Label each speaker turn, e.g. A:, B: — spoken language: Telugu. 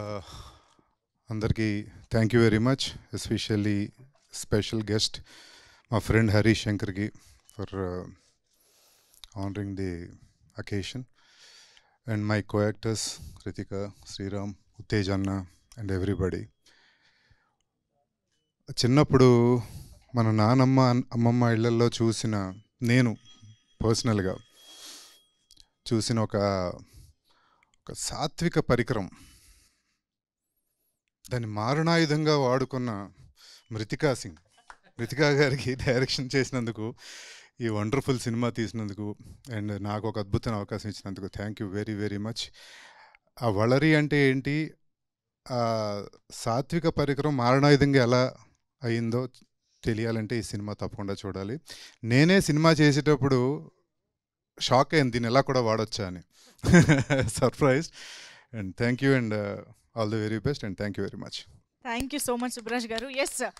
A: Uh, అందరికీ thank you very much especially special guest మా ఫ్రెండ్ హరీష్ శంకర్కి for honouring the occasion and my co actors Ritika Sriram Uttej అన్న అండ్ ఎవ్రీబడి చిన్నప్పుడు మన నానమ్మ అమ్మమ్మ ఇళ్ళల్లో చూసిన నేను పర్సనల్గా చూసిన ఒక ఒక సాత్విక పరికరం దాన్ని మారణాయుధంగా వాడుకున్న మృతికా సింగ్ మృతికా గారికి డైరెక్షన్ చేసినందుకు ఈ వండర్ఫుల్ సినిమా తీసినందుకు అండ్ నాకు ఒక అద్భుతమైన అవకాశం ఇచ్చినందుకు thank you very very much ఆ వళరి అంటే ఏంటి ఆ సాత్విక పరికరం మారణాయుధంగా ఎలా అయిందో తెలియాలంటే ఈ సినిమా తప్పకుండా చూడాలి నేనే సినిమా చేసేటప్పుడు షాక్ అయింది దీన్ని ఎలా కూడా వాడొచ్చా అని surprise and thank you and all the very best and thank you very much thank you so much Subraj garu yes sir